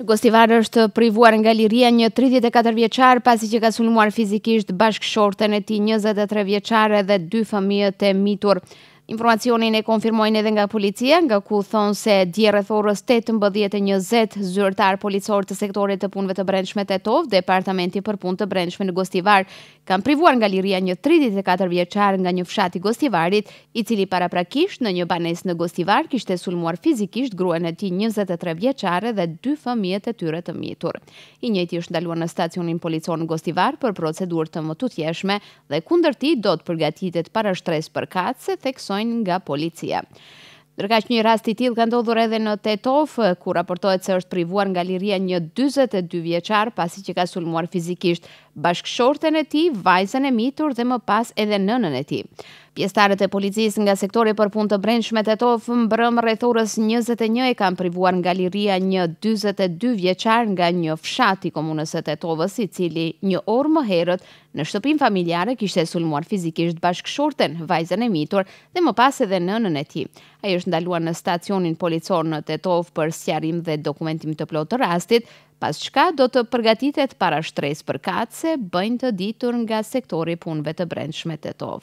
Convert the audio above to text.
Në Gostivar është privuar nga liria një 34 vjeqar pasi që ka sulmuar fizikisht bashkëshorten e ti 23 vjeqare dhe dy fëmijët e mitur. Informacionin e konfirmojnë edhe nga policia, nga ku thonë se djerë e thorës 8.20 zyrtar policor të sektorit të punve të brendshme të tovë, Departamenti për pun të brendshme në Gostivar, kam privuar nga liria një 34 vjeqar nga një fshati Gostivarit, i cili para prakisht në një banes në Gostivar, kishte sulmuar fizikisht gruen e ti 23 vjeqare dhe dy fëmijet e tyre të mitur. I njëti është ndaluar në stacionin policor në Gostivar për procedur të më të tjeshme dhe kundër ti do të përgatitet para shtres për katë se nga policia. Ndërka që një rast i tilë ka ndodhur edhe në Tetov, ku raportohet se është privuar nga liria një 22 vjeqar, pasi që ka sulmuar fizikisht bashkëshorten e ti, vajzen e mitur dhe më pas edhe nënën e ti. Pjestarët e policisë nga sektori për punë të brendshme të tofë më brëmë rrethorës 21 e kam privuar nga liria një 22 vjeqar nga një fshati komunës të tofës i cili një orë më herët në shtëpin familjare kishtë e sulmuar fizikisht bashkëshorten, vajzën e mitur dhe më pas edhe nënën e ti. A është ndaluar në stacionin policor në të tofë për sjarim dhe dokumentim të plotë të rastit, pas qka do të përgatitet para shtres për katë se bëjnë të ditur nga sektori punëve të brendshme të